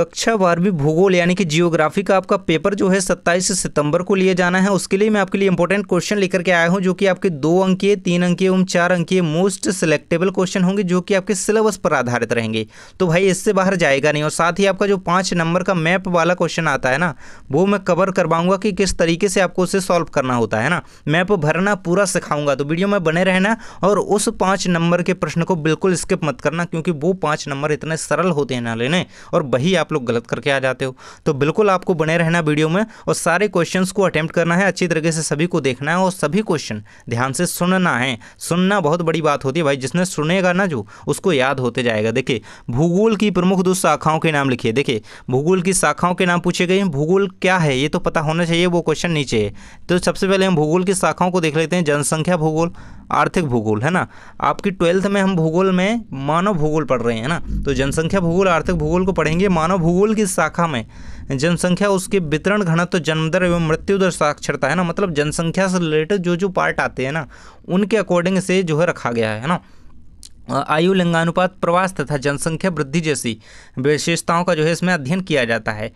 कक्षा बारहवीं भूगोल यानी कि जियोग्राफी का आपका पेपर जो है सत्ताईस सितंबर को लिए जाना है उसके लिए मैं आपके लिए इंपॉर्टेंट क्वेश्चन लेकर के आया हूँ जो कि आपके दो अंकीय तीन अंकीय एवं चार अंकीय मोस्ट सिलेक्टेबल क्वेश्चन होंगे जो कि आपके सिलेबस पर आधारित रहेंगे तो भाई इससे बाहर जाएगा नहीं और साथ ही आपका जो पाँच नंबर का मैप वाला क्वेश्चन आता है ना वो मैं कवर करवाऊंगा कि किस तरीके से आपको उसे सॉल्व करना होता है ना मैप भरना पूरा सिखाऊंगा तो वीडियो में बने रहना और उस पाँच नंबर के प्रश्न को बिल्कुल स्किप मत करना क्योंकि वो पाँच नंबर इतने सरल होते हैं ना लेने और वही आप आप लोग गलत करके आ जाते हो तो बिल्कुल आपको बने रहना वीडियो में और सारे क्वेश्चन को अटैम्प्ट करना है अच्छी तरीके से सभी को देखना है और सभी क्वेश्चन ध्यान से सुनना है सुनना बहुत बड़ी बात होती है भाई जिसने सुनेगा ना जो उसको याद होते जाएगा देखिए भूगोल की प्रमुख दो शाखाओं के नाम लिखिए देखिए भूगोल की शाखाओं के नाम पूछे गए हैं भूगोल क्या है ये तो पता होना चाहिए वो क्वेश्चन नीचे है तो सबसे पहले हम भूगोल की शाखाओं को देख लेते हैं जनसंख्या भूगोल आर्थिक भूगोल है ना आपकी ट्वेल्थ में हम भूगोल में मानव भूगोल पढ़ रहे हैं ना तो जनसंख्या भूगोल आर्थिक भूगोल को पढ़ेंगे मानव भूगोल की शाखा में जनसंख्या उसके वितरण घनत्व तो जन्मदर एवं मृत्यु दर साक्षरता है ना मतलब जनसंख्या से रिलेटेड जो जो पार्ट आते हैं ना उनके अकॉर्डिंग से जो है रखा गया है ना आयु लिंगानुपात प्रवास तथा जनसंख्या वृद्धि जैसी विशेषताओं का जो है इसमें अध्ययन किया जाता है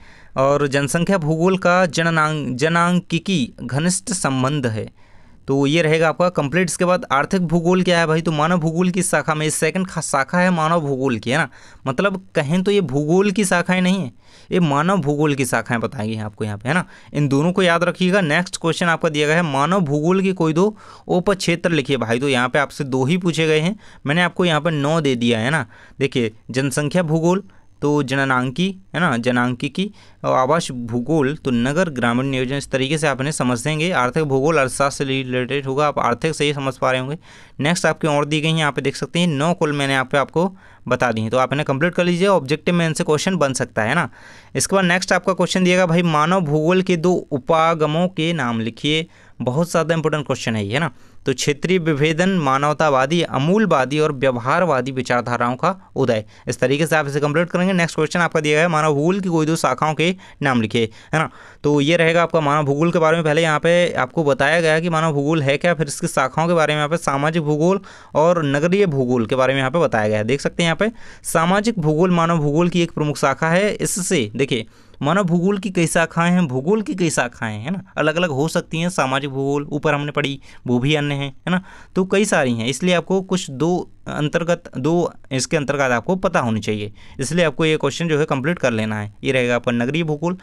और जनसंख्या भूगोल का जननांग जनांकिकी घनिष्ठ संबंध है तो ये रहेगा आपका कंप्लीट इसके बाद आर्थिक भूगोल क्या है भाई तो मानव भूगोल की शाखा में सेकंड शाखा है मानव भूगोल की है ना मतलब कहें तो ये भूगोल की शाखाएं नहीं है ये मानव भूगोल की शाखाएं बताएंगी आपको यहाँ पे है ना इन दोनों को याद रखिएगा नेक्स्ट क्वेश्चन आपका दिया गया है मानव भूगोल की कोई दो उप क्षेत्र लिखिए भाई तो यहाँ पर आपसे दो ही पूछे गए हैं मैंने आपको यहाँ पर नौ दे दिया है ना देखिए जनसंख्या भूगोल तो जनांकी है ना जनांकी की आवास भूगोल तो नगर ग्रामीण नियोजन इस तरीके से आप इन्हें समझेंगे आर्थिक भूगोल अर्थशास्त्र से रिलेटेड होगा आप आर्थिक से ही समझ पा रहे होंगे नेक्स्ट आपके और दी गई हैं यहाँ पे देख सकते हैं नौ कुल मैंने यहाँ पे आपको बता दी तो आप इन्हें कंप्लीट कर लीजिए ऑब्जेक्टिव में इनसे क्वेश्चन बन सकता है ना इसके बाद नेक्स्ट आपका क्वेश्चन दिएगा भाई मानव भूगोल के दो उपागमों के नाम लिखिए बहुत ज़्यादा इंपॉर्टेंट क्वेश्चन है ये ना तो क्षेत्रीय विभेदन मानवतावादी अमूलवादी और व्यवहारवादी विचारधाराओं का उदय इस तरीके से आप इसे कंप्लीट करेंगे नेक्स्ट क्वेश्चन आपका दिया है मानव भूगोल की कोई दो शाखाओं के नाम लिखे है ना तो ये रहेगा आपका मानव भूगोल के बारे में पहले यहाँ पे आपको बताया गया कि मानव भूगोल है क्या फिर इसकी शाखाओं के बारे में यहाँ पर सामाजिक भूगोल और नगरीय भूगोल के बारे में यहाँ पे बताया गया है देख सकते हैं यहाँ पे सामाजिक भूगोल मानव भूगोल की एक प्रमुख शाखा है इससे देखिए मानव भूगोल की कई शाखाएं हैं भूगोल की कई शाखाएं हैं ना अलग अलग हो सकती हैं सामाजिक भूगोल ऊपर हमने पढ़ी वो भी अन्य हैं है ना तो कई सारी हैं इसलिए आपको कुछ दो अंतर्गत दो इसके अंतर्गत आपको पता होनी चाहिए इसलिए आपको ये क्वेश्चन जो है कंप्लीट कर लेना है ये रहेगा आपका नगरीय भूगोल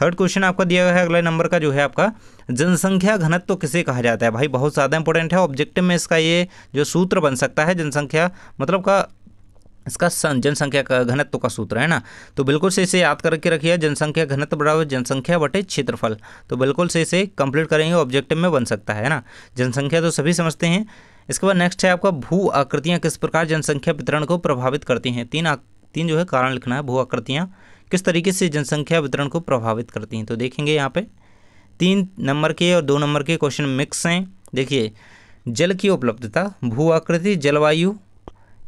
थर्ड क्वेश्चन आपका दिया गया है अगले नंबर का जो है आपका जनसंख्या घनत्व तो किसे कहा जाता है भाई बहुत ज़्यादा इंपॉर्टेंट है ऑब्जेक्टिव में इसका ये जो सूत्र बन सकता है जनसंख्या मतलब का इसका सन जनसंख्या का घनत्व का सूत्र है ना तो बिल्कुल से इसे याद करके रखिए जनसंख्या घनत्व बराबर जनसंख्या बटे क्षेत्रफल तो बिल्कुल से इसे कंप्लीट करेंगे ऑब्जेक्टिव में बन सकता है ना जनसंख्या तो सभी समझते हैं इसके बाद नेक्स्ट है आपका भू आकृतियाँ किस प्रकार जनसंख्या वितरण को प्रभावित करती हैं तीन तीन जो है कारण लिखना है भू आकृतियाँ किस तरीके से जनसंख्या वितरण को प्रभावित करती हैं तो देखेंगे यहाँ पे तीन नंबर के और दो नंबर के क्वेश्चन मिक्स हैं देखिए जल की उपलब्धता भू आकृति जलवायु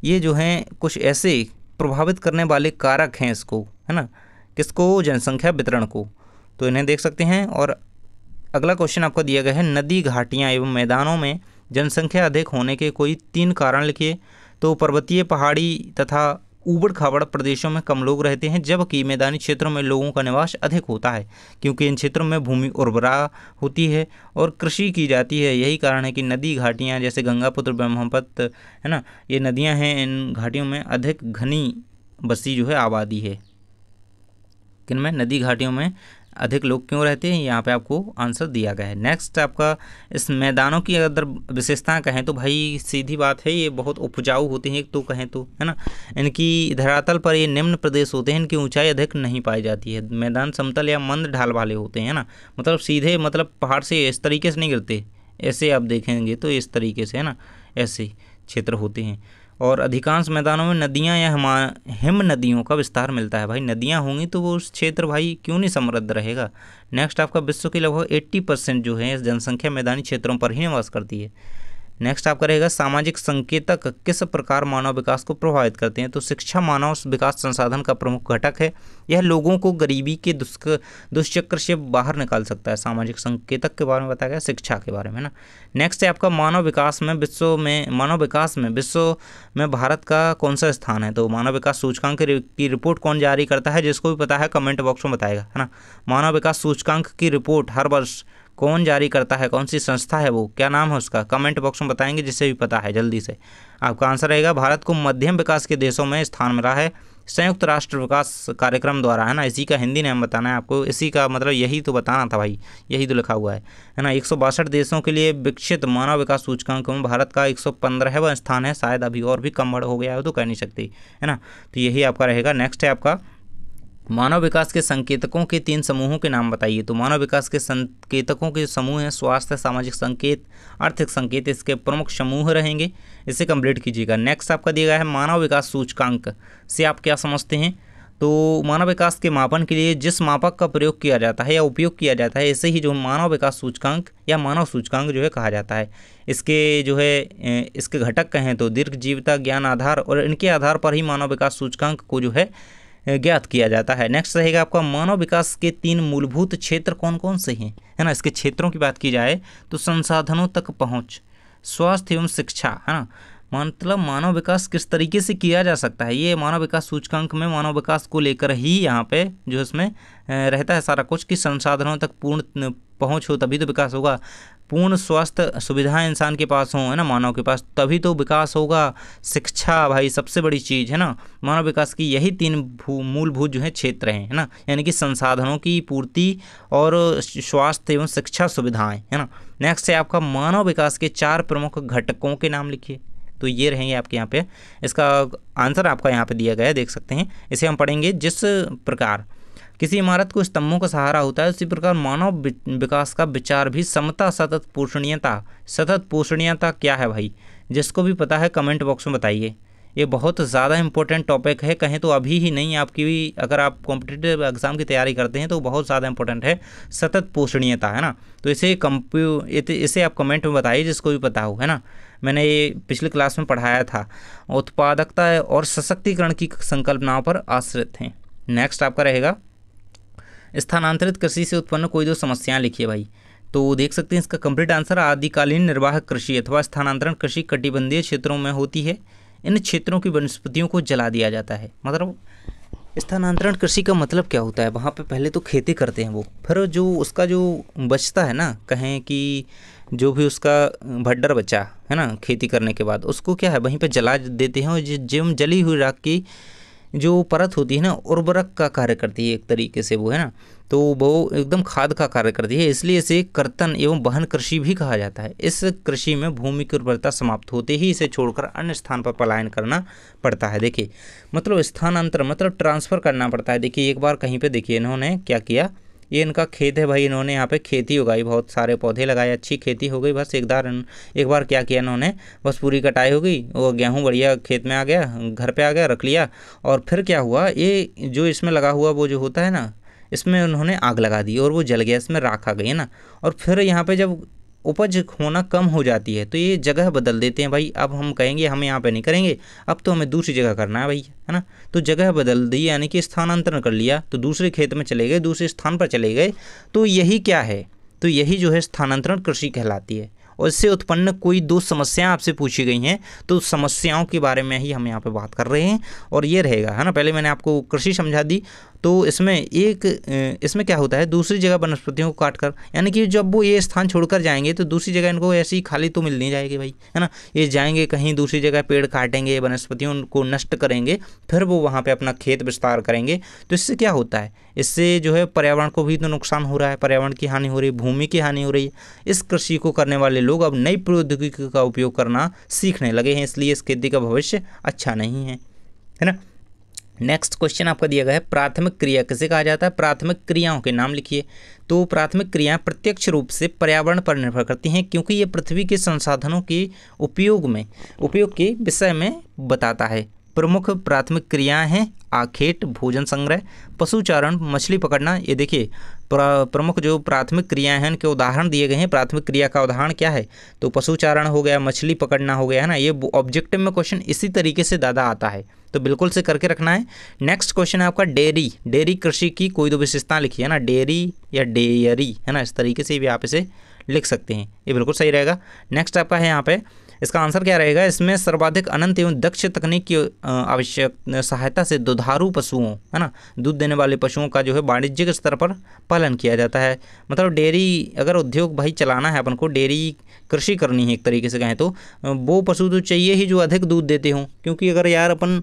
ये जो हैं कुछ ऐसे प्रभावित करने वाले कारक हैं इसको है ना किसको जनसंख्या वितरण को तो इन्हें देख सकते हैं और अगला क्वेश्चन आपको दिया गया है नदी घाटियाँ एवं मैदानों में जनसंख्या अधिक होने के कोई तीन कारण लिखिए तो पर्वतीय पहाड़ी तथा ऊबड़ खाबड़ प्रदेशों में कम लोग रहते हैं जबकि मैदानी क्षेत्रों में लोगों का निवास अधिक होता है क्योंकि इन क्षेत्रों में भूमि उर्वरा होती है और कृषि की जाती है यही कारण है कि नदी घाटियाँ जैसे गंगापुत्र ब्रह्मपत्र है ना ये नदियाँ हैं इन घाटियों में अधिक घनी बसी जो है आबादी है किन में नदी घाटियों में अधिक लोग क्यों रहते हैं यहाँ पे आपको आंसर दिया गया है नेक्स्ट आपका इस मैदानों की अगर विशेषता कहें तो भाई सीधी बात है ये बहुत उपजाऊ होते हैं तो कहें तो है ना इनकी धरातल पर ये निम्न प्रदेश होते हैं इनकी ऊंचाई अधिक नहीं पाई जाती है मैदान समतल या मंद ढाल वाले होते हैं ना मतलब सीधे मतलब पहाड़ से इस तरीके से नहीं गिरते ऐसे आप देखेंगे तो इस तरीके से है ना ऐसे क्षेत्र होते हैं और अधिकांश मैदानों में नदियाँ या हिमा हिम नदियों का विस्तार मिलता है भाई नदियाँ होंगी तो वो उस क्षेत्र भाई क्यों नहीं समृद्ध रहेगा नेक्स्ट आपका विश्व की लगभग एट्टी परसेंट जो है जनसंख्या मैदानी क्षेत्रों पर ही निवास करती है नेक्स्ट आपका रहेगा सामाजिक संकेतक किस प्रकार मानव विकास को प्रभावित करते हैं तो शिक्षा मानव विकास संसाधन का प्रमुख घटक है यह लोगों को गरीबी के दुष्क दुष्चक्र से बाहर निकाल सकता है सामाजिक संकेतक के बारे में बताया गया शिक्षा के बारे में ना नेक्स्ट है आपका मानव विकास में विश्व में मानव विकास में विश्व में भारत का कौन सा स्थान है तो मानव विकास सूचकांक की रिपोर्ट कौन जारी करता है जिसको भी पता है कमेंट बॉक्स में बताएगा है ना मानव विकास सूचकांक की रिपोर्ट हर वर्ष कौन जारी करता है कौन सी संस्था है वो क्या नाम है उसका कमेंट बॉक्स में बताएंगे जिसे भी पता है जल्दी से आपका आंसर रहेगा भारत को मध्यम विकास के देशों में स्थान मिला है संयुक्त राष्ट्र विकास कार्यक्रम द्वारा है ना इसी का हिंदी नाम बताना है आपको इसी का मतलब यही तो बताना था भाई यही तो लिखा हुआ है है ना एक देशों के लिए विकसित मानव विकास सूचकांक में भारत का एक सौ स्थान है शायद अभी और भी कम बढ़ हो गया है तो कह नहीं सकती है ना तो यही आपका रहेगा नेक्स्ट है आपका मानव विकास के संकेतकों के तीन समूहों के नाम बताइए तो मानव विकास के संकेतकों के समूह हैं स्वास्थ्य सामाजिक संकेत आर्थिक संकेत इसके प्रमुख समूह रहेंगे इसे कंप्लीट कीजिएगा नेक्स्ट आपका दिया गया है मानव विकास सूचकांक से आप क्या समझते हैं तो मानव विकास के मापन के लिए जिस मापक का प्रयोग किया जाता है या उपयोग किया जाता है इसे ही जो मानव विकास सूचकांक या मानव सूचकांक जो है कहा जाता है इसके जो है इसके घटक कहें तो दीर्घ जीवता ज्ञान आधार और इनके आधार पर ही मानव विकास सूचकांक को जो है ज्ञात किया जाता है नेक्स्ट रहेगा आपका मानव विकास के तीन मूलभूत क्षेत्र कौन कौन से हैं है ना इसके क्षेत्रों की बात की जाए तो संसाधनों तक पहुँच स्वास्थ्य एवं शिक्षा है ना मतलब मानव विकास किस तरीके से किया जा सकता है ये मानव विकास सूचकांक में मानव विकास को लेकर ही यहाँ पे जो इसमें रहता है सारा कुछ कि संसाधनों तक पूर्ण पहुँच हो तभी तो विकास होगा पूर्ण स्वास्थ्य सुविधाएं इंसान के पास हों है ना मानव के पास तभी तो विकास होगा शिक्षा भाई सबसे बड़ी चीज़ है ना मानव विकास की यही तीन मूलभूत जो है क्षेत्र हैं है ना यानी कि संसाधनों की पूर्ति और स्वास्थ्य एवं शिक्षा सुविधाएं है ना नेक्स्ट है आपका मानव विकास के चार प्रमुख घटकों के नाम लिखिए तो ये रहेंगे आपके यहाँ पे इसका आंसर आपका यहाँ पे दिया गया है देख सकते हैं इसे हम पढ़ेंगे जिस प्रकार किसी इमारत को स्तंभों का सहारा होता है उसी प्रकार मानव विकास का विचार भी समता सतत पोषणीयता सतत पोषणीयता क्या है भाई जिसको भी पता है कमेंट बॉक्स में बताइए ये बहुत ज़्यादा इंपॉर्टेंट टॉपिक है कहें तो अभी ही नहीं आपकी भी अगर आप कॉम्पिटेटिव एग्ज़ाम की तैयारी करते हैं तो बहुत ज़्यादा इंपॉर्टेंट है सतत पोषणीयता है ना तो इसे कम्प्यू इसे आप कमेंट में बताइए जिसको भी पता हो है ना मैंने ये पिछले क्लास में पढ़ाया था उत्पादकता और सशक्तिकरण की संकल्पनाओं पर आश्रित हैं नेक्स्ट आपका रहेगा स्थानांतरित कृषि से उत्पन्न कोई दो समस्याएं लिखिए भाई तो देख सकते हैं इसका कंप्लीट आंसर आदिकालीन निर्वाह कृषि अथवा स्थानांतरण कृषि कटिबंधीय क्षेत्रों में होती है इन क्षेत्रों की वनस्पतियों को जला दिया जाता है मतलब स्थानांतरण कृषि का मतलब क्या होता है वहाँ पे पहले तो खेती करते हैं वो फिर जो उसका जो बचता है ना कहें कि जो भी उसका भड्डर बचा है ना खेती करने के बाद उसको क्या है वहीं पे जला देते हैं और जिम जली हुई राख की जो परत होती है ना उर्वरक का कार्य करती है एक तरीके से वो है ना तो वो एकदम खाद का कार्य करती है इसलिए इसे कर्तन एवं बहन कृषि भी कहा जाता है इस कृषि में भूमि की उर्वरता समाप्त होते ही इसे छोड़कर अन्य स्थान पर पलायन करना पड़ता है देखिए मतलब स्थानांतर मतलब ट्रांसफ़र करना पड़ता है देखिए एक बार कहीं पर देखिए इन्होंने क्या किया ये इनका खेत है भाई इन्होंने यहाँ पे खेती उगाई बहुत सारे पौधे लगाए अच्छी खेती हो गई बस एक बार एक बार क्या किया इन्होंने बस पूरी कटाई हो गई वो गेहूँ बढ़िया खेत में आ गया घर पर आ गया रख लिया और फिर क्या हुआ ये जो इसमें लगा हुआ वो जो होता है ना इसमें उन्होंने आग लगा दी और वो जल गया इसमें राख आ गई है ना और फिर यहाँ पे जब उपज होना कम हो जाती है तो ये जगह बदल देते हैं भाई अब हम कहेंगे हम यहाँ पे नहीं करेंगे अब तो हमें दूसरी जगह करना है भाई है ना तो जगह बदल दी यानी कि स्थानांतरण कर लिया तो दूसरे खेत में चले गए दूसरे स्थान पर चले गए तो यही क्या है तो यही जो है स्थानांतरण कृषि कहलाती है और इससे उत्पन्न कोई दो समस्याएं आपसे पूछी गई हैं तो समस्याओं के बारे में ही हम यहाँ पे बात कर रहे हैं और ये रहेगा है ना पहले मैंने आपको कृषि समझा दी तो इसमें एक इसमें क्या होता है दूसरी जगह वनस्पतियों को काट कर यानी कि जब वो ये स्थान छोड़कर जाएंगे तो दूसरी जगह इनको ऐसी खाली तो मिल नहीं जाएगी भाई है ना ये जाएंगे कहीं दूसरी जगह पेड़ काटेंगे वनस्पतियों को नष्ट करेंगे फिर वो वहाँ पर अपना खेत विस्तार करेंगे तो इससे क्या होता है इससे जो है पर्यावरण को भी तो नुकसान हो रहा है पर्यावरण की हानि हो रही है भूमि की हानि हो रही है इस कृषि को करने वाले लोग अब नई प्रौद्योगिकी का उपयोग करना सीखने लगे हैं इसलिए इस खेती का भविष्य अच्छा नहीं है है ना नेक्स्ट क्वेश्चन आपका दिया गया है प्राथमिक क्रिया किसे कहा जाता है प्राथमिक क्रियाओं के नाम लिखिए तो प्राथमिक क्रियाएं प्रत्यक्ष रूप से पर्यावरण पर निर्भर करती हैं क्योंकि ये पृथ्वी के संसाधनों के उपयोग में उपयोग के विषय में बताता है प्रमुख प्राथमिक क्रियाएं हैं आखेट भोजन संग्रह पशुचारण मछली पकड़ना ये देखिए प्रमुख जो प्राथमिक क्रियाएं हैं उनके उदाहरण दिए गए हैं प्राथमिक क्रिया का उदाहरण क्या है तो पशुचारण हो गया मछली पकड़ना हो गया है ना ये ऑब्जेक्टिव में क्वेश्चन इसी तरीके से ज़्यादा आता है तो बिल्कुल से करके रखना है नेक्स्ट क्वेश्चन है आपका डेयरी डेयरी कृषि की कोई दो विशेषता लिखी है ना डेयरी या डेयरी है ना इस तरीके से भी आप इसे लिख सकते हैं ये बिल्कुल सही रहेगा नेक्स्ट आपका है यहाँ पे इसका आंसर क्या रहेगा इसमें सर्वाधिक अनंत एवं दक्ष तकनीक की आवश्यक सहायता से दुधारू पशुओं है ना दूध देने वाले पशुओं का जो है वाणिज्यिक स्तर पर पालन किया जाता है मतलब डेयरी अगर उद्योग भाई चलाना है अपन को डेयरी कृषि करनी है एक तरीके से कहें तो वो पशु तो चाहिए ही जो अधिक दूध देते हों क्योंकि अगर यार अपन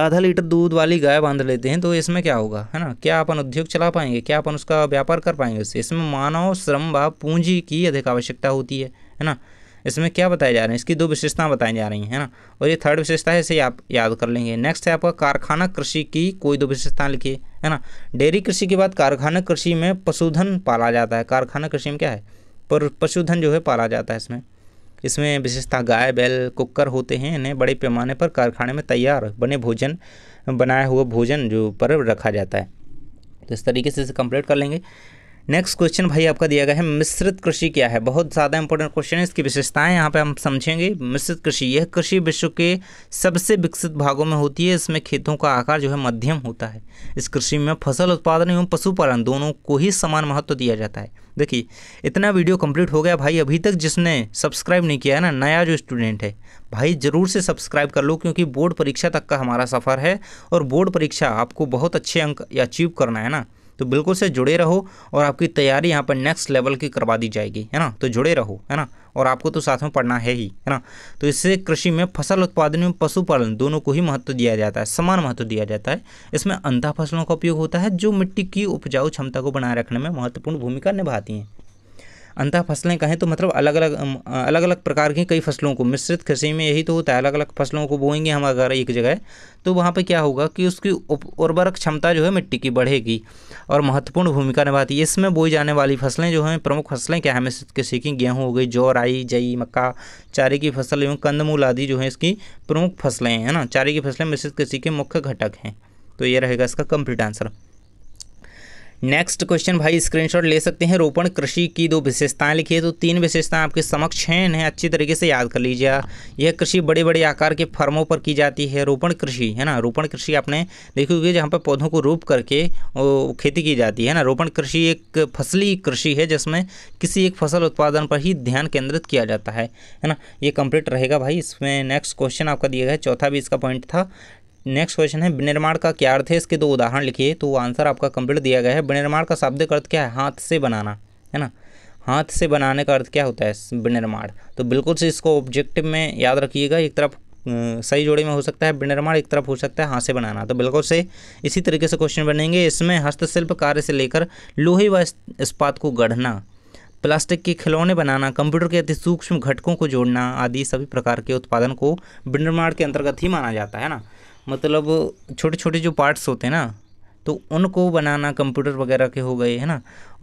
आधा लीटर दूध वाली गाय बांध लेते हैं तो इसमें क्या होगा है ना क्या अपन उद्योग चला पाएंगे क्या अपन उसका व्यापार कर पाएंगे उससे इसमें मानव श्रम व पूंजी की अधिक आवश्यकता होती है है ना इसमें क्या बताए जा रहे हैं इसकी दो विशेषताएं बताई जा रही हैं ना और ये थर्ड विशेषता है इसे आप याद कर लेंगे नेक्स्ट है आपका कारखाना कृषि की कोई दो विशेषताएं लिखिए है ना डेयरी कृषि के बाद कारखाना कृषि में पशुधन पाला जाता है कारखाना कृषि में क्या है और पशुधन जो है पाला जाता है इसमें इसमें विशेषतः गाय बैल कुकर होते हैं इन्हें बड़े पैमाने पर कारखाने में तैयार बने भोजन बनाया हुआ भोजन जो पर रखा जाता है तो इस तरीके से इसे कंप्लीट कर लेंगे नेक्स्ट क्वेश्चन भाई आपका दिया गया है मिश्रित कृषि क्या है बहुत ज़्यादा इंपॉर्टेंट क्वेश्चन है इसकी विशेषताएं यहाँ पे हम समझेंगे मिश्रित कृषि यह कृषि विश्व के सबसे विकसित भागों में होती है इसमें खेतों का आकार जो है मध्यम होता है इस कृषि में फसल उत्पादन एवं पशुपालन दोनों को ही समान महत्व दिया जाता है देखिए इतना वीडियो कंप्लीट हो गया भाई अभी तक जिसने सब्सक्राइब नहीं किया है ना नया जो स्टूडेंट है भाई ज़रूर से सब्सक्राइब कर लो क्योंकि बोर्ड परीक्षा तक का हमारा सफ़र है और बोर्ड परीक्षा आपको बहुत अच्छे अंक अचीव करना है ना तो बिल्कुल से जुड़े रहो और आपकी तैयारी यहाँ पर नेक्स्ट लेवल की करवा दी जाएगी है ना तो जुड़े रहो है ना और आपको तो साथ में पढ़ना है ही है ना तो इससे कृषि में फसल उत्पादन में पशुपालन दोनों को ही महत्व दिया जाता है समान महत्व दिया जाता है इसमें अंधा फसलों का उपयोग होता है जो मिट्टी की उपजाऊ क्षमता को बनाए रखने में महत्वपूर्ण भूमिका निभाती हैं अंतः फसलें कहें तो मतलब अलग अलग अलग अलग प्रकार की कई फसलों को मिश्रित कृषि में यही तो होता है अलग अलग फसलों को बोएंगे हम अगर एक जगह तो वहाँ पर क्या होगा कि उसकी उर्वरक क्षमता जो है मिट्टी की बढ़ेगी और महत्वपूर्ण भूमिका निभाती है इसमें बोई जाने वाली फसलें जो हैं प्रमुख फसलें क्या है मिश्रित कृषि की गेहूँ हो गई जौ राई जई मक्का चारे की फसल एवं कंदमूल आदि जो है इसकी प्रमुख फसलें हैं ना चारे की फसलें मिश्रित कृषि के मुख्य घटक हैं तो ये रहेगा इसका कंप्लीट आंसर नेक्स्ट क्वेश्चन भाई स्क्रीनशॉट ले सकते हैं रोपण कृषि की दो विशेषताएं है तो तीन विशेषताएं आपके समक्ष हैं इन्हें अच्छी तरीके से याद कर लीजिए यह कृषि बड़े बड़े आकार के फर्मों पर की जाती है रोपण कृषि है ना रोपण कृषि आपने देखी होगी जहाँ पर पौधों को रोप करके खेती की जाती है ना रोपण कृषि एक फसली कृषि है जिसमें किसी एक फसल उत्पादन पर ही ध्यान केंद्रित किया जाता है है ना ये कंप्लीट रहेगा भाई इसमें नेक्स्ट क्वेश्चन आपका दिया गया चौथा भी इसका पॉइंट था नेक्स्ट क्वेश्चन है विनिर्माण का क्या अर्थ है इसके दो उदाहरण लिखिए तो आंसर आपका कंप्लीट दिया गया है विनिर्माण का शाब्दिक अर्थ क्या है हाथ से बनाना है ना हाथ से बनाने का अर्थ क्या होता है विनिर्माण तो बिल्कुल से इसको ऑब्जेक्टिव में याद रखिएगा एक तरफ सही जोड़े में हो सकता है विनिर्माण एक तरफ हो सकता है हाथ से बनाना तो बिल्कुल से इसी तरीके से क्वेश्चन बनेंगे इसमें हस्तशिल्प कार्य से लेकर लोहे व इस्पात को गढ़ना प्लास्टिक के खिलौने बनाना कंप्यूटर के अति सूक्ष्म घटकों को जोड़ना आदि सभी प्रकार के उत्पादन को विनिर्माण के अंतर्गत ही माना जाता है ना मतलब छोटे छोटे जो पार्ट्स होते हैं ना तो उनको बनाना कंप्यूटर वगैरह के हो गए है ना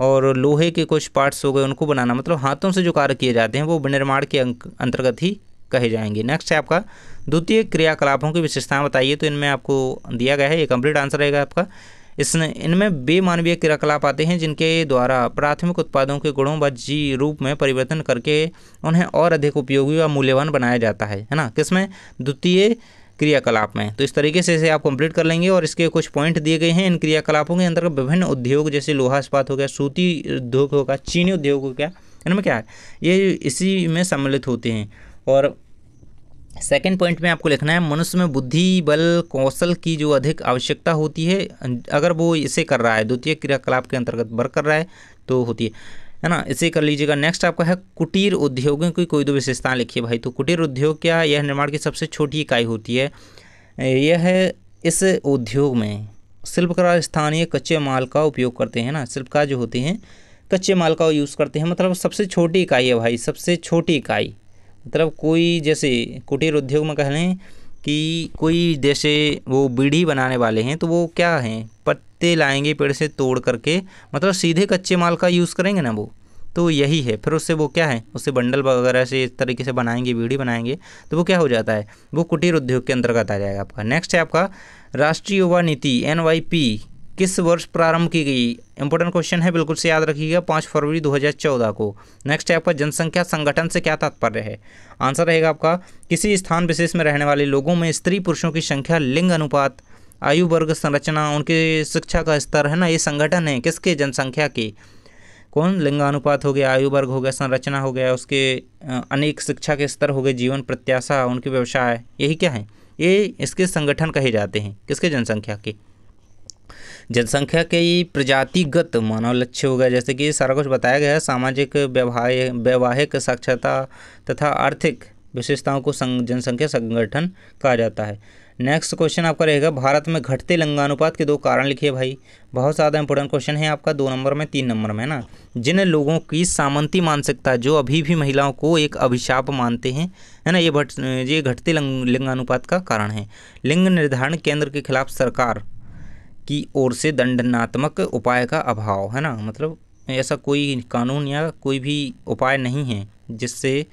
और लोहे के कुछ पार्ट्स हो गए उनको बनाना मतलब हाथों से जो कार्य किए जाते हैं वो विनिर्माण के अंतर्गत ही कहे जाएंगे नेक्स्ट है आपका द्वितीय क्रियाकलापों की विशेषताएं बताइए तो इनमें आपको दिया गया है ये कंप्लीट आंसर रहेगा आपका इसने इनमें बेमानवीय क्रियाकलाप आते हैं जिनके द्वारा प्राथमिक उत्पादों के गुणों व जी रूप में परिवर्तन करके उन्हें और अधिक उपयोगी व मूल्यवान बनाया जाता है है ना किसमें द्वितीय क्रियाकलाप में तो इस तरीके से इसे आप कंप्लीट कर लेंगे और इसके कुछ पॉइंट दिए गए हैं इन क्रियाकलापों के अंतर्गत विभिन्न उद्योग जैसे लोहा इस्पात हो गया सूती उद्योग हो गया चीनी उद्योग हो गया इनमें क्या है ये इसी में सम्मिलित होते हैं और सेकेंड पॉइंट में आपको लिखना है मनुष्य में बुद्धि बल कौशल की जो अधिक आवश्यकता होती है अगर वो इसे कर रहा है द्वितीय क्रियाकलाप के अंतर्गत वर्क कर रहा है तो होती है है ना इसे कर लीजिएगा नेक्स्ट आपका है कुटीर उद्योगों की कोई दो विशेषताएं लिखिए भाई तो कुटीर उद्योग क्या है यह निर्माण की सबसे छोटी इकाई होती है यह है इस उद्योग में शिल्पकार स्थानीय कच्चे माल का उपयोग करते हैं ना शिल्पकार जो होते हैं कच्चे माल का यूज़ करते हैं मतलब सबसे छोटी इकाई है भाई सबसे छोटी इकाई मतलब कोई जैसे कुटीर उद्योग में कह लें कि कोई जैसे वो बीड़ी बनाने वाले हैं तो वो क्या हैं पट पत्ते लाएंगे पेड़ से तोड़ करके मतलब सीधे कच्चे माल का यूज़ करेंगे ना वो तो यही है फिर उससे वो क्या है उससे बंडल वगैरह से इस तरीके से बनाएंगे बीड़ी बनाएंगे तो वो क्या हो जाता है वो कुटीर उद्योग के अंतर्गत आ जाएगा आपका नेक्स्ट है आपका राष्ट्रीय युवा नीति एन किस वर्ष प्रारंभ की गई इंपॉर्टेंट क्वेश्चन है बिल्कुल से याद रखिएगा पाँच फरवरी 2014 को नेक्स्ट है आपका जनसंख्या संगठन से क्या तात्पर्य है आंसर रहेगा आपका किसी स्थान विशेष में रहने वाले लोगों में स्त्री पुरुषों की संख्या लिंग अनुपात आयु वर्ग संरचना उनके शिक्षा का स्तर है ना ये संगठन है किसके जनसंख्या के कौन लिंगानुपात हो गया आयु वर्ग हो गया संरचना हो गया उसके अनेक शिक्षा के स्तर हो गए जीवन प्रत्याशा उनके व्यवसाय यही क्या है ये इसके संगठन कहे जाते हैं किसके जनसंख्या के जनसंख्या के प्रजातिगत मानव लक्ष्य हो गया जैसे कि सारा कुछ बताया गया है सामाजिक व्यवहार वैवाहिक साक्षरता तथा आर्थिक विशेषताओं को संग, जनसंख्या संगठन कहा जाता है नेक्स्ट क्वेश्चन आपका रहेगा भारत में घटते लिंगानुपात के दो कारण लिखिए भाई बहुत ज़्यादा इंपॉर्टेंट क्वेश्चन है आपका दो नंबर में तीन नंबर में ना जिन लोगों की सामंती मानसिकता जो अभी भी महिलाओं को एक अभिशाप मानते हैं है ना ये भट ये घटते लिंगानुपात का कारण है लिंग निर्धारण केंद्र के खिलाफ सरकार की ओर से दंडनात्मक उपाय का अभाव है ना मतलब ऐसा कोई कानून या कोई भी उपाय नहीं है जिससे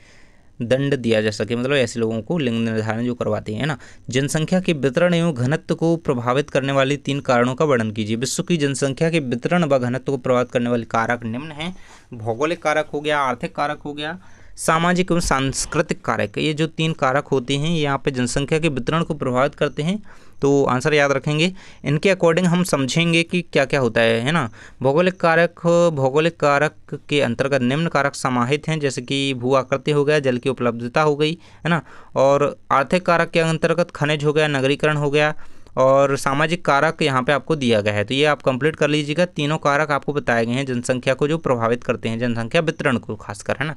दंड दिया जा सके मतलब ऐसे लोगों को लिंग निर्धारण जो करवाते हैं ना जनसंख्या के वितरण एवं घनत्व को प्रभावित करने वाले तीन कारणों का वर्णन कीजिए विश्व की जनसंख्या के वितरण व घनत्व को प्रभावित करने वाले कारक निम्न हैं भौगोलिक कारक हो गया आर्थिक कारक हो गया सामाजिक एवं सांस्कृतिक कारक ये जो तीन कारक होते हैं ये यहाँ पे जनसंख्या के वितरण को प्रभावित करते हैं तो आंसर याद रखेंगे इनके अकॉर्डिंग हम समझेंगे कि क्या क्या होता है है ना भौगोलिक कारक भौगोलिक कारक के अंतर्गत निम्न कारक समाहित हैं जैसे कि भू आकृति हो गया जल की उपलब्धता हो गई है ना और आर्थिक कारक के अंतर्गत खनिज हो गया नगरीकरण हो गया और सामाजिक कारक यहाँ पे आपको दिया गया है तो ये आप कंप्लीट कर लीजिएगा तीनों कारक आपको बताए गए हैं जनसंख्या को जो प्रभावित करते हैं जनसंख्या वितरण को खासकर है ना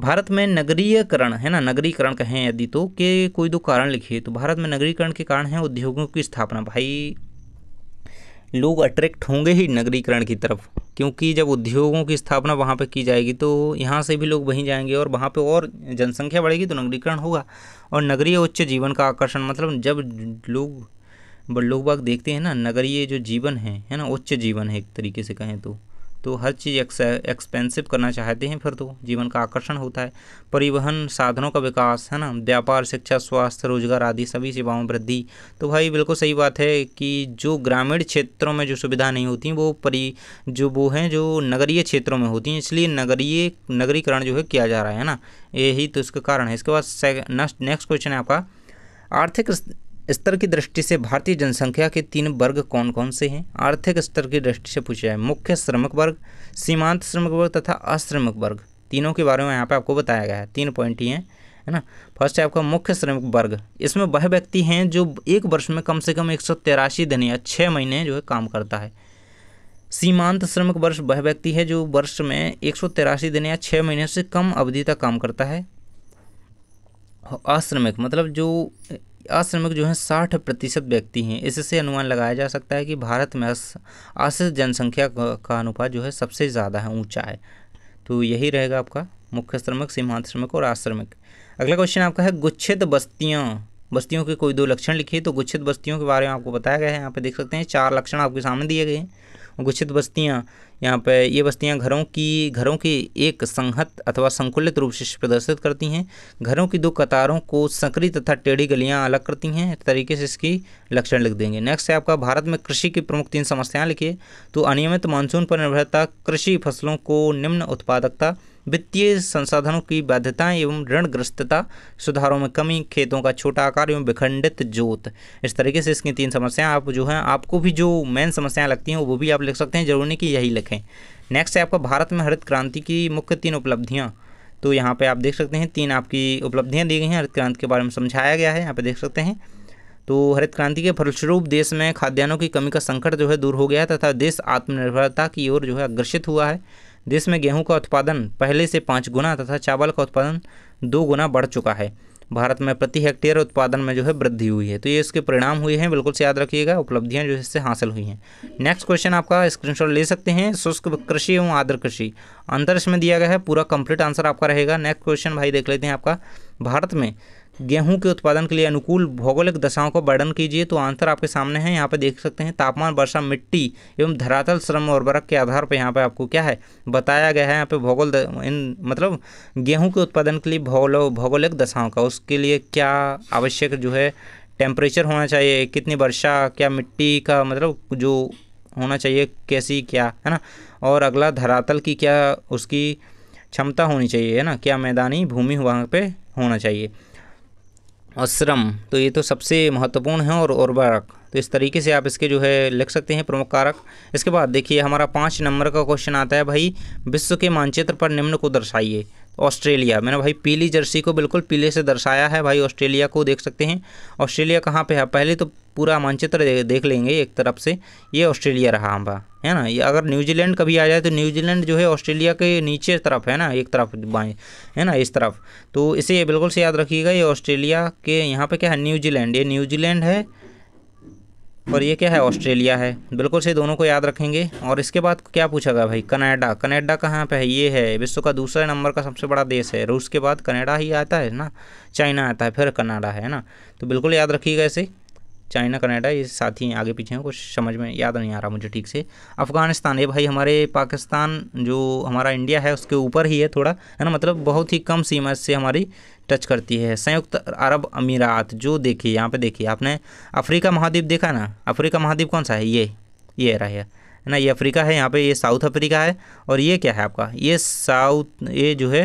भारत में नगरीयकरण है ना नगरीकरण कहें यदि तो के कोई दो कारण लिखिए तो भारत में नगरीकरण के कारण है उद्योगों की स्थापना भाई लोग अट्रैक्ट होंगे ही नगरीकरण की तरफ क्योंकि जब उद्योगों की स्थापना वहाँ पर की जाएगी तो यहाँ से भी लोग वहीं जाएंगे और वहाँ पे और जनसंख्या बढ़ेगी तो नगरीकरण होगा और नगरीय उच्च जीवन का आकर्षण मतलब जब लोग लोग बाग देखते हैं ना नगरीय जो जीवन है है ना उच्च जीवन है एक तरीके से कहें तो तो हर चीज़ एक्सपेंसिव करना चाहते हैं फिर तो जीवन का आकर्षण होता है परिवहन साधनों का विकास है ना व्यापार शिक्षा स्वास्थ्य रोजगार आदि सभी सेवाओं में वृद्धि तो भाई बिल्कुल सही बात है कि जो ग्रामीण क्षेत्रों में जो सुविधा नहीं होती वो परि जो वो हैं जो नगरीय क्षेत्रों में होती हैं इसलिए नगरीय नगरीकरण जो है किया जा रहा है ना यही तो इसका कारण है इसके बाद नेक्स्ट नेक्स्ट क्वेश्चन है आपका आर्थिक स्तर की दृष्टि से भारतीय जनसंख्या के तीन वर्ग कौन कौन से हैं आर्थिक स्तर की दृष्टि से पूछा है मुख्य श्रमिक वर्ग सीमांत श्रमिक वर्ग तथा अश्रमिक वर्ग तीनों के बारे में यहाँ पे आपको बताया गया है तीन पॉइंट ही हैं है ना फर्स्ट है आपका मुख्य श्रमिक वर्ग इसमें वह व्यक्ति हैं जो एक वर्ष में कम से कम एक दिन या छः महीने जो है काम करता है सीमांत श्रमिक वर्ष वह व्यक्ति है जो वर्ष में एक दिन या छः महीने से कम अवधि तक काम करता है अश्रमिक मतलब जो अश्रमिक जो हैं साठ प्रतिशत व्यक्ति हैं इससे अनुमान लगाया जा सकता है कि भारत में आश्रित जनसंख्या का अनुपात जो है सबसे ज़्यादा है ऊंचा है तो यही रहेगा आपका मुख्य श्रमिक सीमांत श्रमिक और आश्रमिक अगला क्वेश्चन आपका है गुच्छित बस्तियाँ बस्तियों के कोई दो लक्षण लिखिए तो गुच्छित बस्तियों के बारे में आपको बताया गया है यहाँ पे देख सकते हैं चार लक्षण आपके सामने दिए गए हैं गुच्छित बस्तियाँ यहाँ पर ये बस्तियाँ घरों की घरों की एक संहत अथवा संकुलित रूप से प्रदर्शित करती हैं घरों की दो कतारों को संकरी तथा टेढ़ी गलियाँ अलग करती हैं तरीके से इसकी लक्षण लिख देंगे नेक्स्ट है आपका भारत में कृषि की प्रमुख तीन समस्याएँ लिखिए तो अनियमित मानसून पर निर्भरता कृषि फसलों को निम्न उत्पादकता वित्तीय संसाधनों की बाध्यताएं एवं ऋणग्रस्तता सुधारों में कमी खेतों का छोटा आकार एवं विखंडित जोत इस तरीके से इसकी तीन समस्याएं आप जो हैं आपको भी जो मेन समस्याएं लगती हैं वो भी आप लिख सकते हैं जरूरी नहीं कि यही लिखें नेक्स्ट है आपका भारत में हरित क्रांति की मुख्य तीन उपलब्धियाँ तो यहाँ पर आप देख सकते हैं तीन आपकी उपलब्धियाँ दी गई हैं हरित क्रांति के बारे में समझाया गया है यहाँ पर देख सकते हैं तो हरित क्रांति के फलस्वरूप देश में खाद्यान्नों की कमी का संकट जो है दूर हो गया है तथा देश आत्मनिर्भरता की ओर जो है अग्रसित हुआ है देश में गेहूं का उत्पादन पहले से पाँच गुना तथा चावल का उत्पादन दो गुना बढ़ चुका है भारत में प्रति हेक्टेयर उत्पादन में जो है वृद्धि हुई है तो ये इसके परिणाम हुए हैं बिल्कुल से याद रखिएगा उपलब्धियां जो इससे हासिल हुई हैं नेक्स्ट क्वेश्चन आपका स्क्रीनशॉट ले सकते हैं शुष्क कृषि एवं आदर कृषि अंतर इसमें दिया गया है पूरा कंप्लीट आंसर आपका रहेगा नेक्स्ट क्वेश्चन भाई देख लेते हैं आपका भारत में गेहूं के उत्पादन के लिए अनुकूल भौगोलिक दशाओं का वर्णन कीजिए तो आंसर आपके सामने है यहाँ पर देख सकते हैं तापमान वर्षा मिट्टी एवं धरातल श्रम और उर्वरक के आधार पर यहाँ पर आपको क्या है बताया गया है यहाँ पे भौगोल इन मतलब गेहूं के उत्पादन के लिए भौगोलिक दशाओं का उसके लिए क्या आवश्यक जो है टेम्परेचर होना चाहिए कितनी वर्षा क्या मिट्टी का मतलब जो होना चाहिए कैसी क्या है ना और अगला धरातल की क्या उसकी क्षमता होनी चाहिए है ना क्या मैदानी भूमि वहाँ पे होना चाहिए अश्रम तो ये तो सबसे महत्वपूर्ण है और उर्वरक तो इस तरीके से आप इसके जो है लिख सकते हैं प्रमुख कारक इसके बाद देखिए हमारा पाँच नंबर का क्वेश्चन आता है भाई विश्व के मानचित्र पर निम्न को दर्शाइए ऑस्ट्रेलिया मैंने भाई पीली जर्सी को बिल्कुल पीले से दर्शाया है भाई ऑस्ट्रेलिया को देख सकते हैं ऑस्ट्रेलिया कहाँ पे है पहले तो पूरा मानचित्र देख लेंगे एक तरफ से ये ऑस्ट्रेलिया रहा हमारा है ना ये अगर न्यूजीलैंड कभी आ जाए तो न्यूजीलैंड जो है ऑस्ट्रेलिया के नीचे तरफ है ना एक तरफ बाएं है ना इस तरफ तो इसे बिल्कुल से याद रखिएगा ये ऑस्ट्रेलिया के यहाँ पे क्या है न्यूजीलैंड ये न्यूजीलैंड है और ये क्या है ऑस्ट्रेलिया है बिल्कुल से दोनों को याद रखेंगे और इसके बाद क्या पूछा गया भाई कनाडा कनाडा कहाँ पे है ये है विश्व का दूसरा नंबर का सबसे बड़ा देश है रूस के बाद कनाडा ही आता है ना चाइना आता है फिर कनाडा है ना तो बिल्कुल याद रखिएगा इसे चाइना कनाडा ये साथ ही आगे पीछे हैं कुछ समझ में याद नहीं आ रहा मुझे ठीक से अफ़गानिस्तान ये भाई हमारे पाकिस्तान जो हमारा इंडिया है उसके ऊपर ही है थोड़ा है ना मतलब बहुत ही कम सीमा से हमारी टच करती है संयुक्त अरब अमीरात जो देखिए यहाँ पे देखिए आपने अफ्रीका महाद्वीप देखा ना अफ्रीका महाद्वीप कौन सा है ये ये रहा है ना ये अफ्रीका है यहाँ पे ये साउथ अफ्रीका है और ये क्या है आपका ये साउथ ये जो है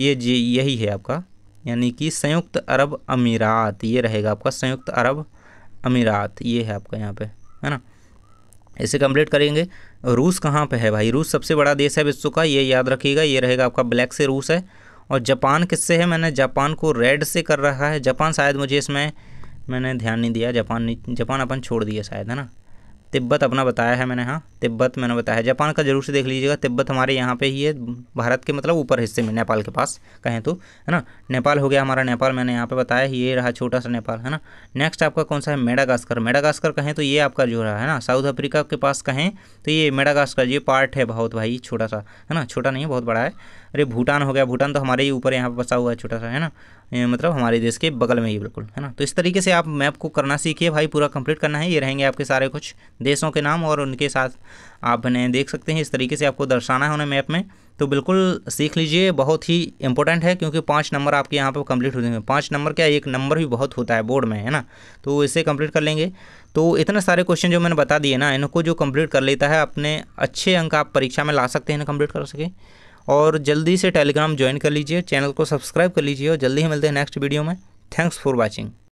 ये यही है आपका यानी कि संयुक्त अरब अमीरात ये रहेगा आपका संयुक्त अरब अमीरात ये है आपका यहाँ पे है ना इसे कंप्लीट करेंगे रूस कहाँ पे है भाई रूस सबसे बड़ा देश है विश्व का ये याद रखिएगा ये रहेगा आपका ब्लैक से रूस है और जापान किससे है मैंने जापान को रेड से कर रखा है जापान शायद मुझे इसमें मैंने ध्यान नहीं दिया जापान जापान अपन छोड़ दिया शायद है ना तिब्बत अपना बताया है मैंने हाँ तिब्बत मैंने बताया जापान का जरूर से देख लीजिएगा तिब्बत हमारे यहाँ पे ही है भारत के मतलब ऊपर हिस्से में नेपाल के पास कहें तो है ना नेपाल हो गया हमारा नेपाल मैंने यहाँ पे बताया ये रहा छोटा सा नेपाल है ना नेक्स्ट आपका कौन सा है मेडागास्कर मेडागास्कर कहें तो ये आपका जो रहा है ना साउथ अफ्रीका के पास कहें तो ये मेडागास्कर ये पार्ट है बहुत भाई छोटा सा है ना छोटा नहीं है बहुत बड़ा है अरे भूटान हो गया भूटान तो हमारे ही ऊपर यहाँ पर बसा हुआ है छोटा सा है ना मतलब हमारे देश के बगल में ही बिल्कुल है ना तो इस तरीके से आप मैप को करना सीखिए भाई पूरा कंप्लीट करना है ये रहेंगे आपके सारे कुछ देशों के नाम और उनके साथ आप इन्हें देख सकते हैं इस तरीके से आपको दर्शाना है उन्हें मैप में तो बिल्कुल सीख लीजिए बहुत ही इंपॉर्टेंट है क्योंकि पाँच नंबर आपके यहाँ पर कंप्लीट हो जाएंगे पाँच नंबर क्या एक नंबर भी बहुत होता है बोर्ड में है ना तो इसे कंप्लीट कर लेंगे तो इतने सारे क्वेश्चन जो मैंने बता दिए ना इनको जो कंप्लीट कर लेता है अपने अच्छे अंक आप परीक्षा में ला सकते हैं ना कंप्लीट कर सके और जल्दी से टेलीग्राम ज्वाइन कर लीजिए चैनल को सब्सक्राइब कर लीजिए और जल्दी ही मिलते हैं नेक्स्ट वीडियो में थैंक्स फॉर वॉचिंग